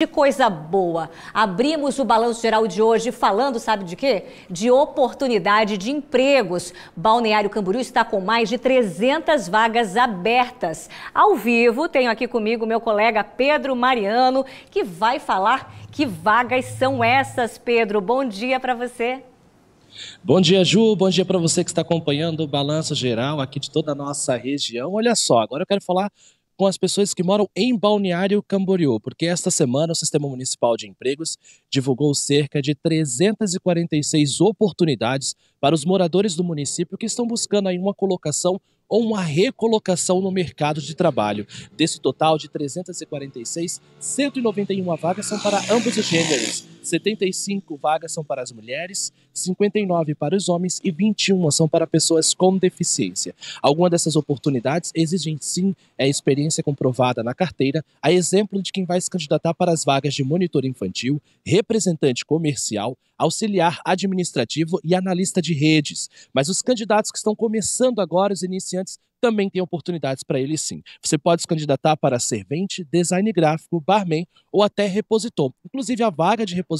De coisa boa. Abrimos o balanço geral de hoje falando, sabe de quê? De oportunidade de empregos. Balneário Camboriú está com mais de 300 vagas abertas. Ao vivo, tenho aqui comigo meu colega Pedro Mariano, que vai falar que vagas são essas, Pedro. Bom dia para você. Bom dia, Ju. Bom dia para você que está acompanhando o Balanço Geral aqui de toda a nossa região. Olha só, agora eu quero falar com as pessoas que moram em Balneário Camboriú, porque esta semana o Sistema Municipal de Empregos divulgou cerca de 346 oportunidades para os moradores do município que estão buscando aí uma colocação ou uma recolocação no mercado de trabalho. Desse total de 346, 191 vagas são para ambos os gêneros 75 vagas são para as mulheres, 59 para os homens e 21 são para pessoas com deficiência. Algumas dessas oportunidades exigem sim a é experiência comprovada na carteira, a exemplo de quem vai se candidatar para as vagas de monitor infantil, representante comercial, auxiliar administrativo e analista de redes. Mas os candidatos que estão começando agora, os iniciantes, também tem oportunidades para ele sim. Você pode se candidatar para servente, design gráfico, barman ou até repositor. Inclusive, a vaga de repositor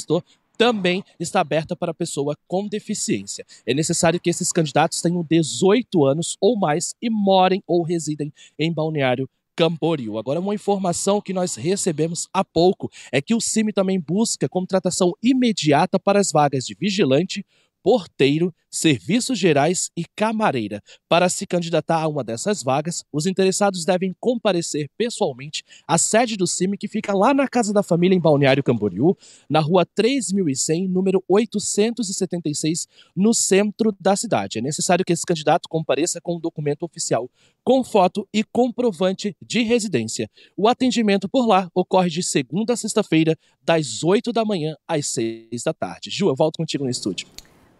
também está aberta para pessoa com deficiência. É necessário que esses candidatos tenham 18 anos ou mais e morem ou residem em Balneário Camboriú. Agora, uma informação que nós recebemos há pouco é que o CIMI também busca contratação imediata para as vagas de vigilante, porteiro, serviços gerais e camareira. Para se candidatar a uma dessas vagas, os interessados devem comparecer pessoalmente à sede do CIMI, que fica lá na Casa da Família, em Balneário Camboriú, na rua 3100, número 876, no centro da cidade. É necessário que esse candidato compareça com um documento oficial, com foto e comprovante de residência. O atendimento por lá ocorre de segunda a sexta-feira, das 8 da manhã às 6 da tarde. Ju, eu volto contigo no estúdio.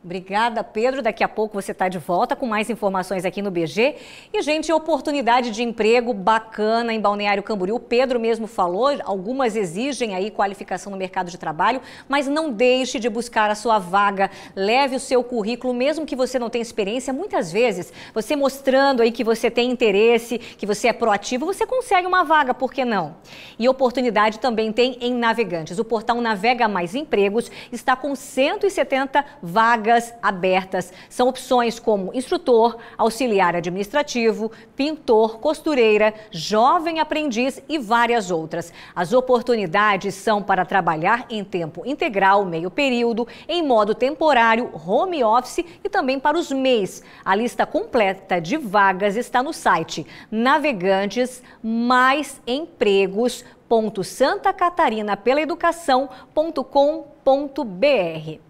Obrigada, Pedro. Daqui a pouco você está de volta com mais informações aqui no BG. E, gente, oportunidade de emprego bacana em Balneário Camboriú. O Pedro mesmo falou, algumas exigem aí qualificação no mercado de trabalho, mas não deixe de buscar a sua vaga. Leve o seu currículo, mesmo que você não tenha experiência. Muitas vezes, você mostrando aí que você tem interesse, que você é proativo, você consegue uma vaga, por que não? E oportunidade também tem em Navegantes. O portal Navega Mais Empregos está com 170 vagas vagas abertas. São opções como instrutor, auxiliar administrativo, pintor, costureira, jovem aprendiz e várias outras. As oportunidades são para trabalhar em tempo integral, meio período, em modo temporário, home office e também para os mês. A lista completa de vagas está no site navegantes mais empregos www.santacatarinapelaeducação.com.br.